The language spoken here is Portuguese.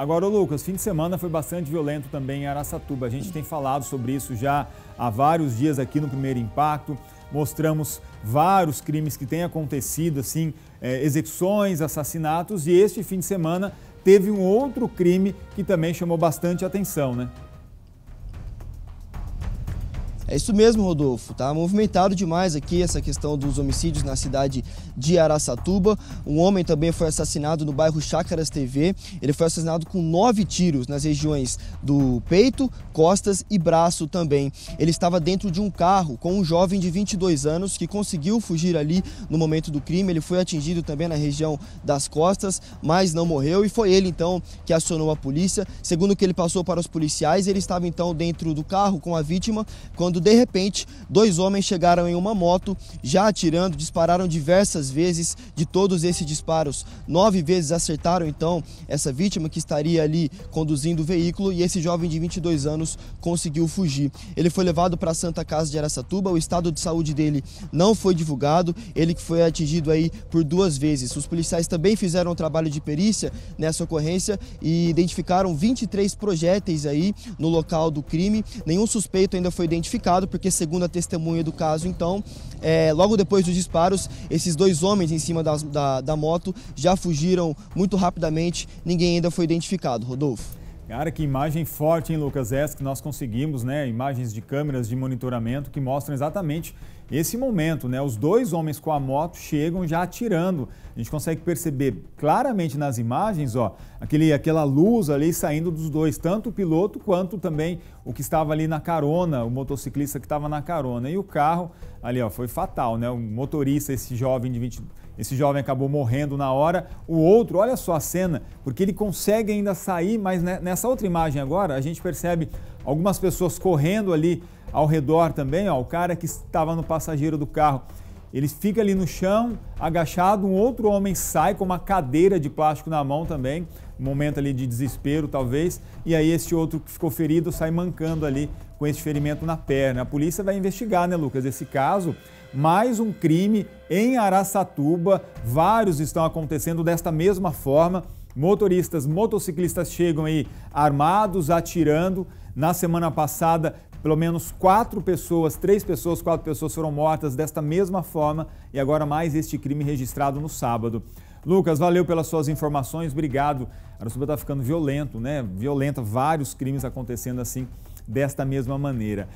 Agora, Lucas, fim de semana foi bastante violento também em Araçatuba. A gente tem falado sobre isso já há vários dias aqui no Primeiro Impacto. Mostramos vários crimes que têm acontecido, assim, é, execuções, assassinatos. E este fim de semana teve um outro crime que também chamou bastante atenção, né? É isso mesmo, Rodolfo. Tá movimentado demais aqui essa questão dos homicídios na cidade de Araçatuba. Um homem também foi assassinado no bairro Chácaras TV. Ele foi assassinado com nove tiros nas regiões do peito, costas e braço também. Ele estava dentro de um carro com um jovem de 22 anos que conseguiu fugir ali no momento do crime. Ele foi atingido também na região das costas, mas não morreu e foi ele então que acionou a polícia. Segundo o que ele passou para os policiais, ele estava então dentro do carro com a vítima quando quando de repente dois homens chegaram em uma moto, já atirando, dispararam diversas vezes. De todos esses disparos, nove vezes acertaram então essa vítima que estaria ali conduzindo o veículo e esse jovem de 22 anos conseguiu fugir. Ele foi levado para a Santa Casa de Aracatuba, o estado de saúde dele não foi divulgado, ele que foi atingido aí por duas vezes. Os policiais também fizeram um trabalho de perícia nessa ocorrência e identificaram 23 projéteis aí no local do crime. Nenhum suspeito ainda foi identificado porque segundo a testemunha do caso, então, é, logo depois dos disparos, esses dois homens em cima da, da moto já fugiram muito rapidamente, ninguém ainda foi identificado. Rodolfo. Cara, que imagem forte, hein, Lucas é Essa que nós conseguimos, né? Imagens de câmeras de monitoramento que mostram exatamente esse momento, né? Os dois homens com a moto chegam já atirando. A gente consegue perceber claramente nas imagens, ó, aquele, aquela luz ali saindo dos dois, tanto o piloto quanto também o que estava ali na carona, o motociclista que estava na carona. E o carro ali, ó, foi fatal, né? O motorista, esse jovem de 20, esse jovem acabou morrendo na hora. O outro, olha só a cena, porque ele consegue ainda sair, mas né, nessa outra imagem agora a gente percebe algumas pessoas correndo ali ao redor também, ó, o cara que estava no passageiro do carro ele fica ali no chão, agachado, um outro homem sai com uma cadeira de plástico na mão também, um momento ali de desespero talvez, e aí esse outro que ficou ferido sai mancando ali com esse ferimento na perna. A polícia vai investigar, né, Lucas, esse caso. Mais um crime em Araçatuba, vários estão acontecendo desta mesma forma. Motoristas, motociclistas chegam aí armados, atirando. Na semana passada pelo menos quatro pessoas, três pessoas, quatro pessoas foram mortas desta mesma forma e agora mais este crime registrado no sábado. Lucas, valeu pelas suas informações, obrigado. Aracatuba está ficando violento, né? Violenta, vários crimes acontecendo assim, desta mesma maneira.